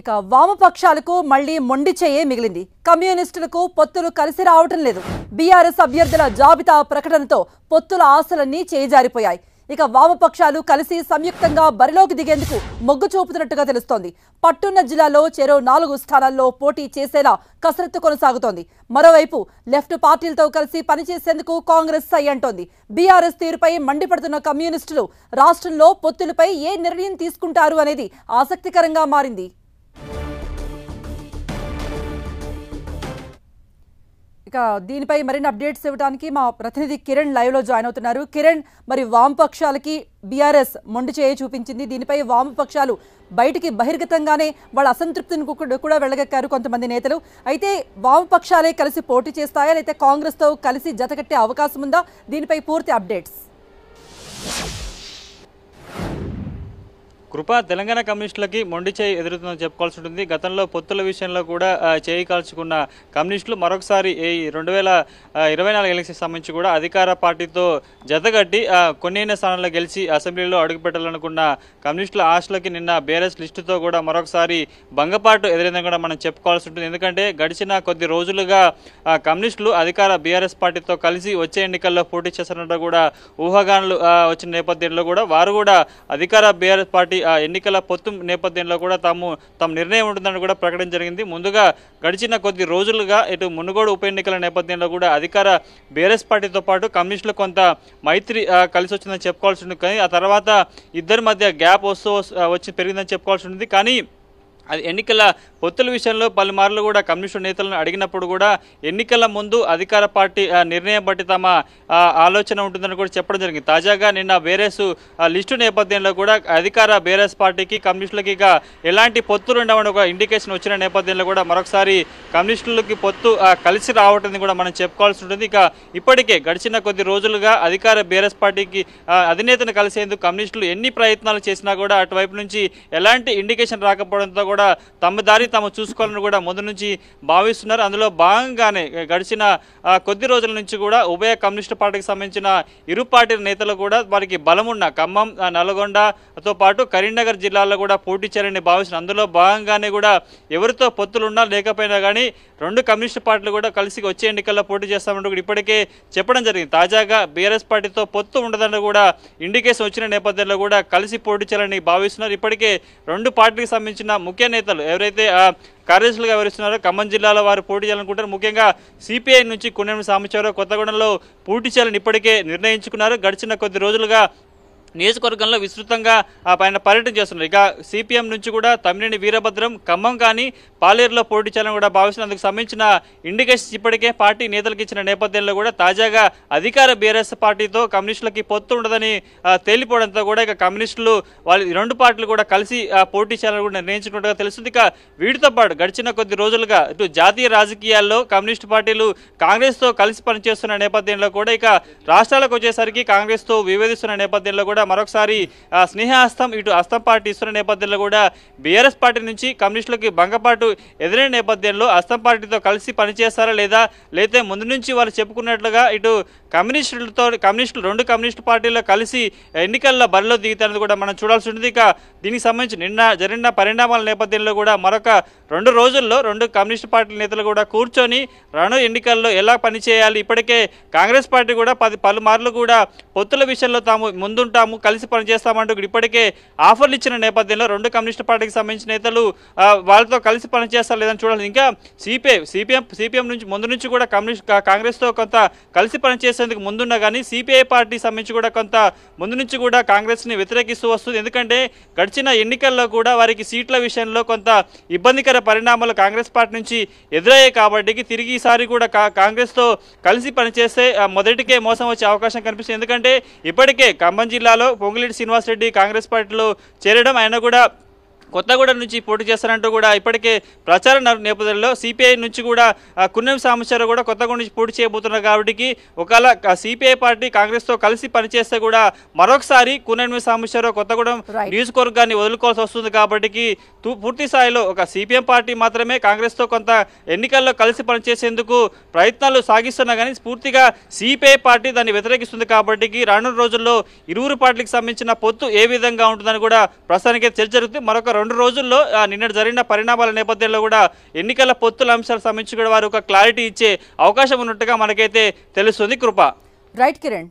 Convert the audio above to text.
ఇక వామపక్షాలకు మళ్లీ మొండి చేయే మిగిలింది కమ్యూనిస్టులకు పొత్తులు కలిసి రావటం లేదు బీఆర్ఎస్ అభ్యర్థుల జాబితా ప్రకటనతో పొత్తుల ఆశలన్నీ చేజారిపోయాయి ఇక వామపక్షాలు కలిసి సంయుక్తంగా బరిలోకి దిగేందుకు మొగ్గు చూపుతున్నట్టుగా తెలుస్తోంది పట్టున్న జిల్లాలో చెరో నాలుగు స్థానాల్లో పోటీ చేసేలా కసరత్తు కొనసాగుతోంది మరోవైపు లెఫ్ట్ పార్టీలతో కలిసి పనిచేసేందుకు కాంగ్రెస్ సై అంటోంది బీఆర్ఎస్ తీరుపై మండిపడుతున్న కమ్యూనిస్టులు రాష్ట్రంలో పొత్తులపై ఏ నిర్ణయం తీసుకుంటారు అనేది ఆసక్తికరంగా మారింది ఇక దీనిపై మరిన్ని అప్డేట్స్ ఇవ్వడానికి మా ప్రతినిధి కిరణ్ లైవ్లో జాయిన్ అవుతున్నారు కిరణ్ మరి వామపక్షాలకి బీఆర్ఎస్ మొండి చేయి చూపించింది దీనిపై వామపక్షాలు బయటికి బహిర్గతంగానే వాళ్ళ అసంతృప్తిని కూడా వెళ్ళగక్కారు కొంతమంది నేతలు అయితే వామపక్షాలే కలిసి పోటీ చేస్తాయా లేకపోతే కాంగ్రెస్తో కలిసి జతకట్టే అవకాశం ఉందా దీనిపై పూర్తి అప్డేట్స్ కృప తెలంగాణ కమ్యూనిస్టులకి మొండి చేయి ఎదురుతుందని చెప్పుకోవాల్సి ఉంటుంది గతంలో పొత్తుల విషయంలో కూడా చేయి కాల్చుకున్న కమ్యూనిస్టులు మరొకసారి ఈ రెండు వేల ఇరవై నాలుగు ఎలక్షన్ సంబంధించి కూడా అధికార పార్టీతో జతగట్టి కొన్నైన స్థానాల్లో గెలిచి అసెంబ్లీలో అడుగుపెట్టాలనుకున్న కమ్యూనిస్టుల ఆశలకి నిన్న బేరస్ లిస్టుతో కూడా మరొకసారి భంగపాటు ఎదురైందని కూడా మనం చెప్పుకోవాల్సి ఉంటుంది ఎందుకంటే గడిచిన కొద్ది రోజులుగా కమ్యూనిస్టులు అధికార బీఆర్ఎస్ పార్టీతో కలిసి వచ్చే ఎన్నికల్లో పోటీ చేస్తారంటే కూడా ఊహాగానాలు వచ్చిన నేపథ్యంలో కూడా వారు కూడా అధికార బీఆర్ఎస్ పార్టీ ఆ ఎన్నికల పొత్తు నేపథ్యంలో కూడా తాము తమ నిర్ణయం ఉంటుందని కూడా ప్రకటన జరిగింది ముందుగా గడిచిన కొద్ది రోజులుగా ఇటు మునుగోడు ఉప ఎన్నికల నేపథ్యంలో కూడా అధికార బీఆర్ఎస్ పార్టీతో పాటు కమ్యూనిస్టులు కొంత మైత్రి కలిసి వచ్చిందని చెప్పుకోవాల్సి ఉంది కానీ ఆ తర్వాత ఇద్దరి మధ్య గ్యాప్ వస్తూ వచ్చి పెరిగిందని చెప్పుకోవాల్సి ఉంది కానీ అది ఎన్నికల పొత్తుల విషయంలో పలుమార్లు కూడా కమ్యూనిస్టు నేతలను అడిగినప్పుడు కూడా ఎన్నికల ముందు అధికార పార్టీ నిర్ణయం బట్టి తమ ఆలోచన ఉంటుందని కూడా చెప్పడం జరిగింది తాజాగా నిన్న బేరేసు లిస్టు నేపథ్యంలో కూడా అధికార బేరేస్ పార్టీకి కమ్యూనిస్టులకి ఇక ఎలాంటి పొత్తులు ఉండవని ఒక ఇండికేషన్ వచ్చిన నేపథ్యంలో కూడా మరొకసారి కమ్యూనిస్టులకి పొత్తు కలిసి రావటం కూడా మనం చెప్పుకోవాల్సి ఉంటుంది ఇక ఇప్పటికే గడిచిన కొద్ది రోజులుగా అధికార బేరస్ పార్టీకి అధినేతను కలిసేందుకు కమ్యూనిస్టులు ఎన్ని ప్రయత్నాలు చేసినా కూడా అటువైపు నుంచి ఎలాంటి ఇండికేషన్ రాకపోవడంతో కూడా కూడా తమ దారి తమ చూసుకోవాలని కూడా ముందు నుంచి భావిస్తున్నారు అందులో భాగంగానే గడిచిన కొద్ది రోజుల నుంచి కూడా ఉభయ కమ్యూనిస్టు పార్టీకి సంబంధించిన ఇరు పార్టీల నేతలు కూడా వారికి బలమున్న ఖమ్మం నల్గొండతో పాటు కరీంనగర్ జిల్లాల్లో కూడా పోటీ చేయాలని భావిస్తున్నారు అందులో భాగంగానే కూడా ఎవరితో పొత్తులున్నా లేకపోయినా కానీ రెండు కమ్యూనిస్టు పార్టీలు కూడా కలిసి వచ్చే ఎన్నికల్లో పోటీ చేస్తామంటూ కూడా ఇప్పటికే చెప్పడం జరిగింది తాజాగా బీఆర్ఎస్ పార్టీతో పొత్తు ఉండదని కూడా ఇండికేషన్ వచ్చిన నేపథ్యంలో కూడా కలిసి పోటీ చేయాలని భావిస్తున్నారు ఇప్పటికే రెండు పార్టీకి సంబంధించిన ముఖ్య ముఖ్య నేతలు ఎవరైతే కార్యదర్శులుగా వివరిస్తున్నారో ఖమ్మం జిల్లాలో వారు పోటీ చేయాలనుకుంటారు ముఖ్యంగా సిపిఐ నుంచి కొన్నేమి సామచారావు కొత్తగూడెంలో పోటీ చేయాలని ఇప్పటికే నిర్ణయించుకున్నారు గడిచిన కొద్ది రోజులుగా నియోజకవర్గంలో విస్తృతంగా ఆయన పర్యటన చేస్తున్నారు ఇక సిపిఎం నుంచి కూడా తమిళిని వీరభద్రం ఖమ్మం కానీ పాలేరులో పోటీ చేయాలని కూడా భావిస్తున్నందుకు సంబంధించిన ఇండికేషన్స్ ఇప్పటికే పార్టీ నేతలకు ఇచ్చిన నేపథ్యంలో కూడా తాజాగా అధికార బీఆర్ఎస్ పార్టీతో కమ్యూనిస్టులకి పొత్తు ఉండదని తేలిపోవడంతో కూడా ఇక కమ్యూనిస్టులు వాళ్ళు రెండు పార్టీలు కూడా కలిసి పోటీ చేయాలని కూడా నిర్ణయించుకున్నట్టుగా తెలుస్తుంది ఇక వీటితో పాటు గడిచిన కొద్ది రోజులుగా ఇటు జాతీయ రాజకీయాల్లో కమ్యూనిస్టు పార్టీలు కాంగ్రెస్తో కలిసి పనిచేస్తున్న నేపథ్యంలో కూడా ఇక రాష్ట్రాలకు వచ్చేసరికి కాంగ్రెస్తో వివేదిస్తున్న నేపథ్యంలో కూడా మరొకసారి స్నేహహస్తం ఇటు హస్తం పార్టీ ఇస్తున్న నేపథ్యంలో కూడా బీఆర్ఎస్ పార్టీ నుంచి కమ్యూనిస్టులకి భంగపాటు ఎదురైన నేపథ్యంలో అస్తం పార్టీతో కలిసి పనిచేస్తారా లేదా లేతే ముందు నుంచి వాళ్ళు చెప్పుకున్నట్లుగా ఇటు కమ్యూనిస్టులతో కమ్యూనిస్టులు రెండు కమ్యూనిస్టు పార్టీలు కలిసి ఎన్నికల్లో బరిలో దిగుతారని కూడా మనం చూడాల్సి ఉంటుంది ఇక దీనికి సంబంధించి నిన్న జరిగిన పరిణామాల నేపథ్యంలో కూడా మరొక రెండు రోజుల్లో రెండు కమ్యూనిస్టు పార్టీల నేతలు కూడా కూర్చొని రాను ఎన్నికల్లో ఎలా పనిచేయాలి ఇప్పటికే కాంగ్రెస్ పార్టీ కూడా పది పలుమార్లు కూడా పొత్తుల విషయంలో తాము ముందుంటాము కలిసి పనిచేస్తామంటూ ఇప్పటికే ఆఫర్లు ఇచ్చిన నేపథ్యంలో రెండు కమ్యూనిస్టు పార్టీకి సంబంధించిన నేతలు వాళ్ళతో కలిసి పనిచేస్తారు లేదని చూడాలి ఇంకా సిపిఐ సిపిఎం సిపిఎం నుంచి ముందు నుంచి కూడా కమ్యూనిస్ట్ కాంగ్రెస్తో కొంత కలిసి పనిచేసేందుకు ముందున్నా కానీ సిపిఐ పార్టీ సంబంధించి కూడా కొంత ముందు నుంచి కూడా కాంగ్రెస్ని వ్యతిరేకిస్తూ వస్తుంది ఎందుకంటే గడిచిన ఎన్నికల్లో కూడా వారికి సీట్ల విషయంలో కొంత ఇబ్బందికర పరిణామాలు కాంగ్రెస్ పార్టీ నుంచి ఎదురయ్యాయి కాబట్టి తిరిగి ఈసారి కూడా కాంగ్రెస్తో కలిసి పనిచేస్తే మొదటికే మోసం వచ్చే అవకాశం కనిపిస్తుంది ఎందుకంటే ఇప్పటికే ఖమ్మం జిల్లాలో పొంగులేటి శ్రీనివాసరెడ్డి కాంగ్రెస్ పార్టీలో చేరడం ఆయన కూడా కొత్తగూడెం నుంచి పోటీ చేస్తారంటూ కూడా ఇప్పటికే ప్రచార నేపథ్యంలో సిపిఐ నుంచి కూడా కున్నెం సామేశ్వరరావు కూడా కొత్తగూడెం నుంచి పోటీ చేయబోతున్నారు కాబట్టి ఒకవేళ సిపిఐ పార్టీ కాంగ్రెస్తో కలిసి పనిచేస్తే కూడా మరొకసారి కున్నెం సామేశ్వరరావు కొత్తగూడెం నియోజకవర్గాన్ని వదులుకోవాల్సి వస్తుంది కాబట్టి పూర్తి స్థాయిలో ఒక సిపిఎం పార్టీ మాత్రమే కాంగ్రెస్తో కొంత ఎన్నికల్లో కలిసి పనిచేసేందుకు ప్రయత్నాలు సాగిస్తున్నా కానీ పూర్తిగా సిపిఐ పార్టీ దాన్ని వ్యతిరేకిస్తుంది కాబట్టి రానున్న రోజుల్లో ఇరువురు పార్టీలకు సంబంధించిన పొత్తు ఏ విధంగా ఉంటుందని కూడా ప్రస్తుతానికి చర్చ జరుగుతుంది మరొక రెండు రోజుల్లో నిన్నటి జరిగిన పరిణామాల నేపథ్యంలో కూడా ఎన్నికల పొత్తుల అంశాలు సంబంధించి కూడా వారు ఒక క్లారిటీ ఇచ్చే అవకాశం ఉన్నట్టుగా మనకైతే తెలుస్తుంది కృప రైట్ కిరణ్